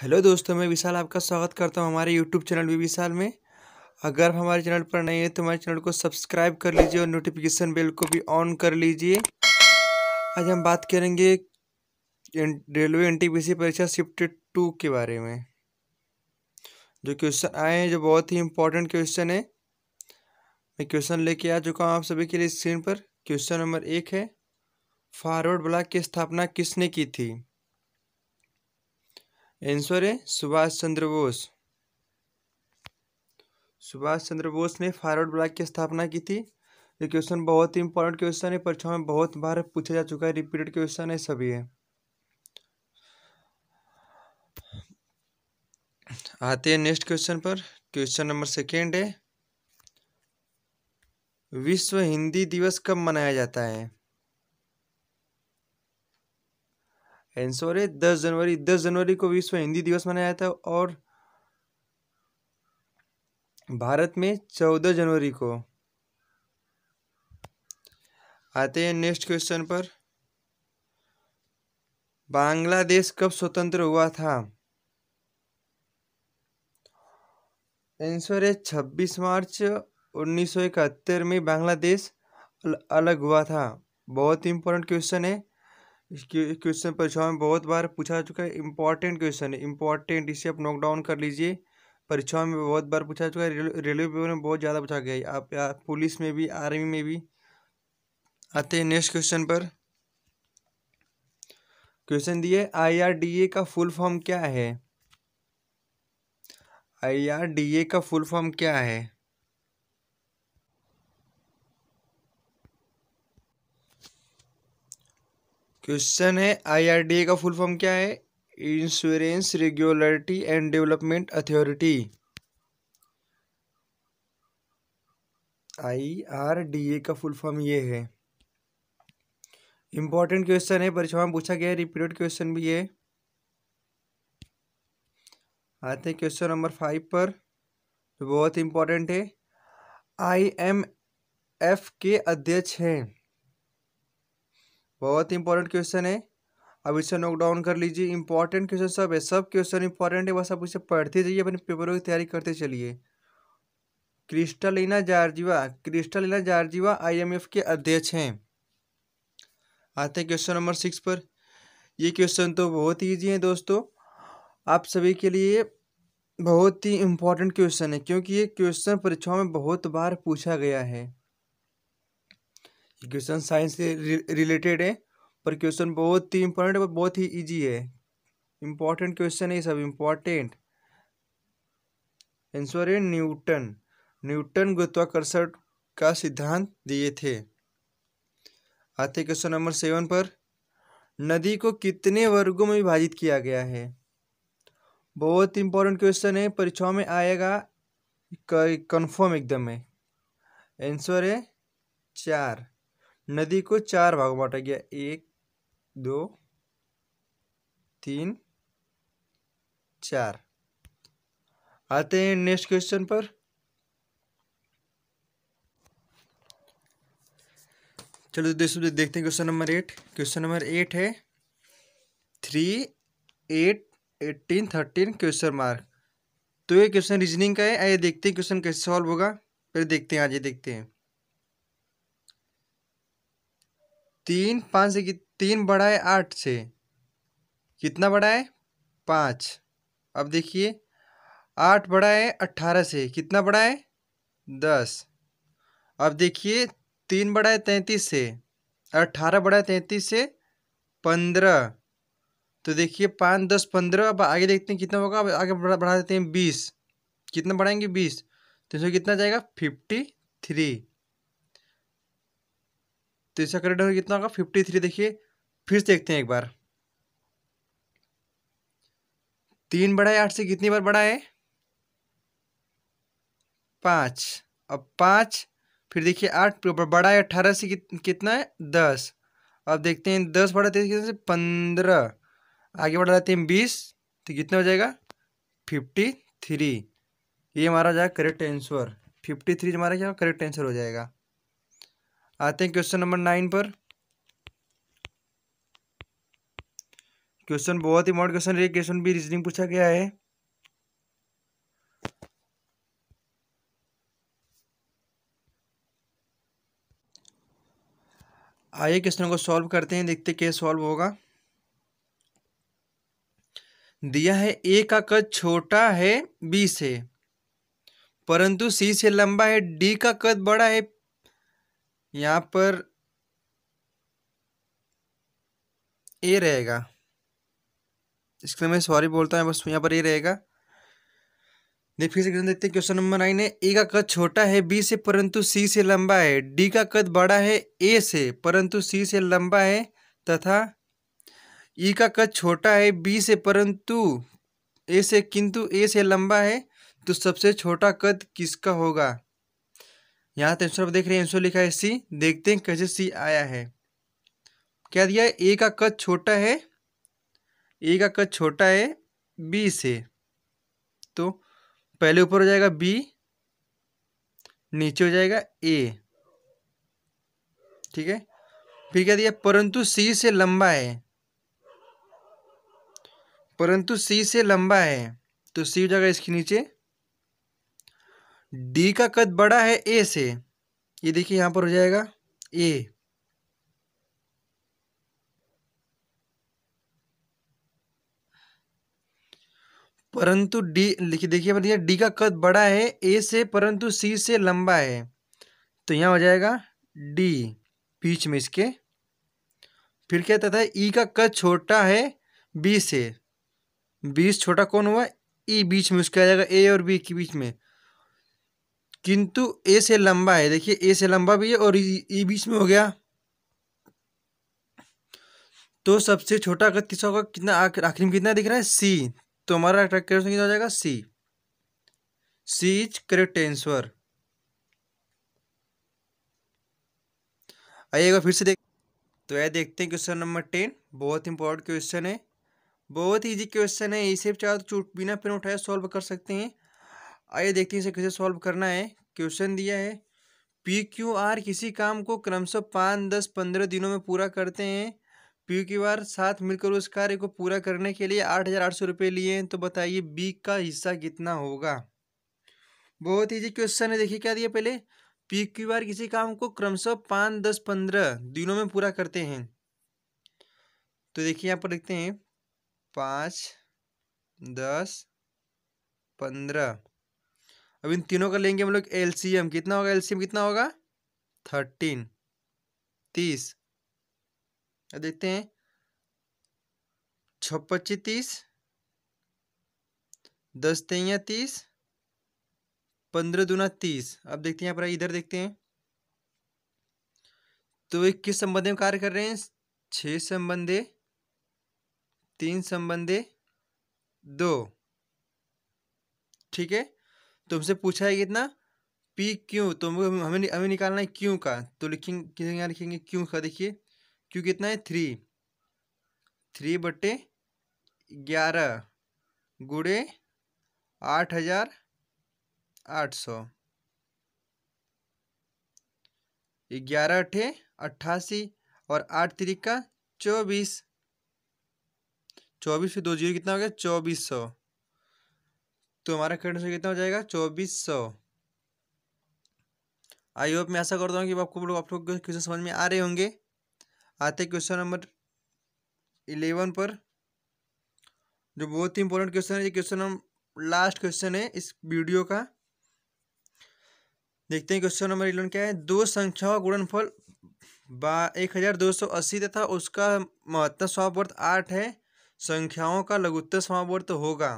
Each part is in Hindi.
हेलो दोस्तों मैं विशाल आपका स्वागत करता हूँ हमारे यूट्यूब चैनल भी विशाल में अगर हमारे चैनल पर नए हैं तो हमारे चैनल को सब्सक्राइब कर लीजिए और नोटिफिकेशन बेल को भी ऑन कर लीजिए आज हम बात करेंगे रेलवे एनटीपीसी परीक्षा शिफ्ट टू के बारे में जो क्वेश्चन आए हैं जो बहुत ही इंपॉर्टेंट क्वेश्चन है मैं क्वेश्चन लेके आ चुका हूँ आप सभी के लिए स्क्रीन पर क्वेश्चन नंबर एक है फॉरवर्ड ब्लॉक की स्थापना किसने की थी आंसर है सुभाष चंद्र बोस सुभाष चंद्र बोस ने फॉरवर्ड ब्लॉक की स्थापना की थी ये क्वेश्चन बहुत ही इंपॉर्टेंट क्वेश्चन है परीक्षा में बहुत बार पूछा जा चुका है रिपीटेड क्वेश्चन है सभी है आते हैं नेक्स्ट क्वेश्चन पर क्वेश्चन नंबर सेकेंड है विश्व हिंदी दिवस कब मनाया जाता है आंसर है दस जनवरी दस जनवरी को विश्व हिंदी दिवस मनाया जाता है और भारत में चौदह जनवरी को आते हैं नेक्स्ट क्वेश्चन पर बांग्लादेश कब स्वतंत्र हुआ था आंसर है छब्बीस मार्च उन्नीस में बांग्लादेश अलग हुआ था बहुत इंपॉर्टेंट क्वेश्चन है क्वेश्चन परीक्षाओं में बहुत बार पूछा चुका है इंपॉर्टेंट क्वेश्चन है इंपॉर्टेंट इसे आप नोट डाउन कर लीजिए परीक्षाओं में बहुत बार पूछा चुका है रेलवे पेपर में बहुत ज़्यादा पूछा गया है आप, आप पुलिस में भी आर्मी में भी आते हैं नेक्स्ट क्वेश्चन पर क्वेश्चन दिए आईआरडीए का फुल फॉर्म क्या है आईआरडीए का फुल फॉर्म क्या है क्वेश्चन है आईआरडीए का फुल फॉर्म क्या है insurance regularity and development authority IRDA का फुल फॉर्म ये है इंपॉर्टेंट क्वेश्चन है परीक्षा में पूछा गया है रिपीटेड क्वेश्चन भी है आते हैं क्वेश्चन नंबर फाइव पर बहुत इंपॉर्टेंट है आईएमएफ के अध्यक्ष हैं बहुत इंपॉर्टेंट क्वेश्चन है अब इसे नोट डाउन कर लीजिए इंपॉर्टेंट क्वेश्चन सब है सब क्वेश्चन इंपॉर्टेंट है बस आप इसे पढ़ते जाइए अपने पेपरों की तैयारी करते चलिए Kristalina Georgieva Kristalina Georgieva IMF के अध्यक्ष हैं आते हैं क्वेश्चन नंबर सिक्स पर ये क्वेश्चन तो बहुत ईजी है दोस्तों आप सभी के लिए बहुत ही इम्पोर्टेंट क्वेश्चन है क्योंकि ये क्वेश्चन परीक्षाओं में बहुत बार पूछा गया है क्वेश्चन साइंस से रिलेटेड है पर क्वेश्चन बहुत ही इम्पोर्टेंट है बहुत ही इजी है इम्पोर्टेंट क्वेश्चन है सब इम्पोर्टेंट आंसर है न्यूटन न्यूटन गुरुत्वाकर्षण का सिद्धांत दिए थे आते क्वेश्चन नंबर सेवन पर नदी को कितने वर्गों में विभाजित किया गया है बहुत इंपॉर्टेंट क्वेश्चन है परीक्षाओं में आएगा कन्फर्म एकदम है आंसर है चार नदी को चार भागों में बांटा गया एक दो तीन चार आते हैं नेक्स्ट क्वेश्चन पर चलो दोस्तों देखते हैं question number eight question number eight है three eight eighteen thirteen question mark तो ये क्वेश्चन रीजनिंग का है आइए देखते हैं क्वेश्चन कैसे सॉल्व होगा पहले देखते हैं आज ये देखते हैं तीन पाँच से कित तीन बड़ा है आठ से कितना बड़ा है पाँच अब देखिए आठ बड़ा है अट्ठारह से कितना बड़ा है दस अब देखिए तीन बड़ा है तैंतीस से अट्ठारह बड़ा है तैंतीस से पंद्रह तो देखिए पाँच दस पंद्रह अब आगे देखते हैं कितना होगा अब आगे बढ़ा बढ़ा देते हैं बीस कितना बढ़ाएंगे बीस तो इसमें कितना जाएगा फिफ्टी थ्री तो इसका करेक्ट आंसर कितना होगा फिफ्टी थ्री देखिए फिर से देखते हैं एक बार तीन बड़ा है आठ से कितनी बार बड़ा है पाँच अब पाँच फिर देखिए आठ बड़ा है अट्ठारह से कित, कितना है दस अब देखते हैं दस बढ़ाते हैं कितने से पंद्रह आगे बढ़ा रहते हैं बीस तो कितना हो जाएगा फिफ्टी थ्री ये हमारा जाएगा करेक्ट आंसर फिफ्टी थ्री हमारा क्या करेक्ट आंसर हो जाएगा आते हैं क्वेश्चन नंबर नाइन पर क्वेश्चन बहुत इंपॉर्टेंट क्वेश्चन है क्वेश्चन भी रीजनिंग पूछा गया है आइए क्वेश्चन को सॉल्व करते हैं देखते क्या सॉल्व होगा दिया है ए का कद छोटा है बी से परंतु सी से लंबा है डी का कद बड़ा है यहाँ पर ए रहेगा इसके लिए मैं सॉरी बोलता हूँ बस यहाँ पर ए रहेगा देखिए फिर से क्वेश्चन देखते हैं क्वेश्चन नंबर नाइन है ए का कद छोटा है बी से परंतु सी से लंबा है डी का कद बड़ा है ए से परंतु सी से लंबा है तथा ई e का कद छोटा है बी से परंतु ए से किंतु ए से लंबा है तो सबसे छोटा कद किसका होगा यहाँ तो आप देख रहे हैं आंसर लिखा है सी देखते हैं कैसे सी आया है क्या दिया ए का कद छोटा है ए का कद छोटा है बी से तो पहले ऊपर हो जाएगा बी नीचे हो जाएगा ए ठीक है फिर क्या दिया परंतु सी से लंबा है परंतु सी से लंबा है तो सी हो जाएगा इसके नीचे डी का कद बड़ा है ए से ये देखिए यहां पर हो जाएगा ए परंतु डी लिखिए देखिए भैया डी का कद बड़ा है ए से परंतु सी से लंबा है तो यहां हो जाएगा डी बीच में इसके फिर क्या कहता था ई का कद छोटा है बी से बीस छोटा कौन हुआ ई बीच में उसका आ जाएगा ए और बी के बीच में किंतु ए से लंबा है देखिए ए से लंबा भी है और ये e, e बीच में हो गया तो सबसे छोटा अगर तीसरा होगा कितना आखिर में कितना दिख रहा है सी तो हमारा कितना हो जाएगा C C is correct answer आइए फिर से देख तो यह देखते हैं क्वेश्चन नंबर टेन बहुत इंपॉर्टेंट क्वेश्चन है बहुत इजी क्वेश्चन है इसे तो चूट बिना पेन उठाए सॉल्व कर सकते हैं आइए देखते हैं इसे कैसे सॉल्व करना है क्वेश्चन दिया है पी क्यू आर किसी काम को क्रमशः पाँच दस पंद्रह दिनों में पूरा करते हैं पी क्यू आर साथ मिलकर उस कार्य को पूरा करने के लिए आठ हज़ार आठ सौ रुपये लिए हैं तो बताइए बी का हिस्सा कितना होगा बहुत ईजी क्वेश्चन है देखिए क्या दिया पहले पी क्यू आर किसी काम को क्रमशः पाँच दस पंद्रह दिनों में पूरा करते हैं तो देखिए यहाँ पर लिखते हैं पाँच दस पंद्रह अब इन तीनों का लेंगे हम लोग एल कितना होगा एल कितना होगा थर्टीन तीस अब देखते हैं पच्ची तीस दस तैया तीस पंद्रह दूना तीस अब देखते हैं पर इधर देखते हैं तो एक किस संबंध में कार्य कर रहे हैं छः संबंधे तीन संबंधे दो ठीक है तुमसे पूछा है कितना पी क्यू तुम हमें हमें निकालना है क्यू का तो लिखेंगे यहाँ लिखेंगे क्यू का देखिए क्यू कितना है थ्री थ्री बटे ग्यारह गुड़े आठ हजार आठ सौ ग्यारह अठे अट्ठासी और आठ तरीक का चौबीस चौबीस से दो जीरो कितना हो गया चौबीस सौ तो हमारा करेंट आंसर कितना हो जाएगा चौबीस सौ आई होप मैं ऐसा करता हूँ कि आपको लोग आप लोग क्वेश्चन समझ में आ रहे होंगे आते क्वेश्चन नंबर इलेवन पर जो बहुत ही इंपॉर्टेंट क्वेश्चन है ये क्वेश्चन हम लास्ट क्वेश्चन है इस वीडियो का देखते हैं क्वेश्चन नंबर इलेवन क्या है दो संख्याओं का गुणनफल बा एक हज़ार दो सौ अस्सी तथा उसका महत्तम समापवर्त आठ है संख्याओं का लघुत्तम समापवर्त होगा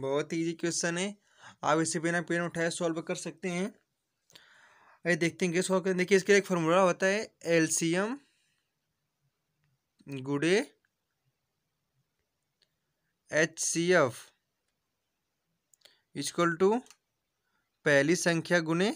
बहुत ईजी क्वेश्चन है आप इसे बिना पेन उठाए सॉल्व कर सकते हैं अरे देखते हैं सॉल्व करें देखिए इसके लिए एक फॉर्मूला होता है एलसीएम गुडे H C F equal to पहली संख्या गुने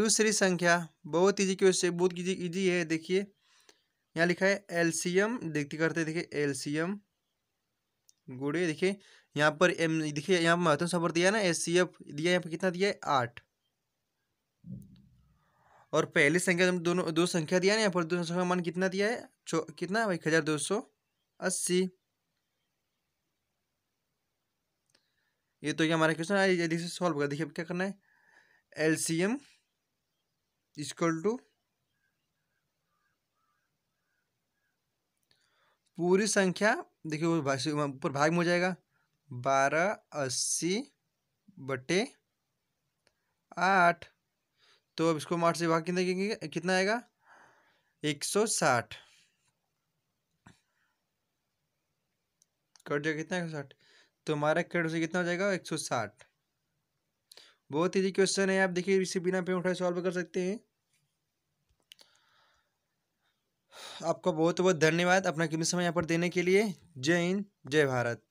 दूसरी संख्या बहुत इजी क्वेश्चन बहुत इजी इजी है देखिए यहाँ लिखा है एलसीएम देखते करते देखिए एलसीएम गुड़े देखिए यहाँ पर एम देखिए यहाँ पर महत्वपूर्ण सफर दिया ना एस दिया यहाँ पर कितना दिया है आठ और पहली संख्या तो दोनों दो संख्या दिया ना यहाँ पर दो संख्या मान कितना दिया है चो कितना एक हज़ार दो सौ अस्सी ये तो क्या हमारा क्वेश्चन है यदि सॉल्व कर देखिए क्या करना है L C M equal to पूरी संख्या देखिए ऊपर भाग में हो जाएगा बारह अस्सी बटे आठ तो अब इसको मार्च आठ से भाग कितना कितना आएगा एक सौ साठ कट जाएगा कितना एक सौ साठ तो हमारा कट से कितना हो जाएगा एक सौ साठ बहुत ईजी क्वेश्चन है आप देखिए इसे बिना पे उठाए सॉल्व कर सकते हैं आपका बहुत बहुत धन्यवाद अपना कीमती समय यहाँ पर देने के लिए जय हिंद जय भारत